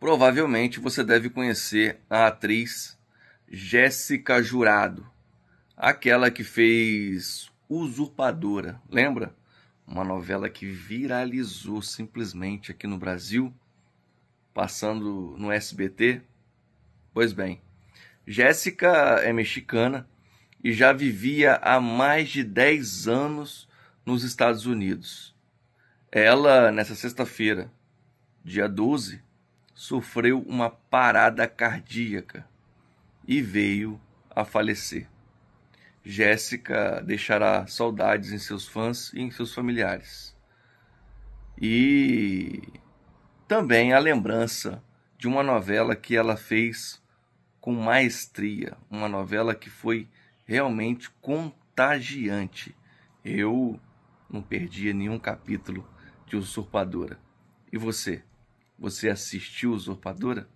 Provavelmente você deve conhecer a atriz Jéssica Jurado, aquela que fez Usurpadora, lembra? Uma novela que viralizou simplesmente aqui no Brasil, passando no SBT. Pois bem, Jéssica é mexicana e já vivia há mais de 10 anos nos Estados Unidos. Ela, nessa sexta-feira, dia 12, sofreu uma parada cardíaca e veio a falecer. Jéssica deixará saudades em seus fãs e em seus familiares. E também a lembrança de uma novela que ela fez com maestria, uma novela que foi realmente contagiante. Eu não perdia nenhum capítulo de Usurpadora. E você? Você assistiu Usurpadora?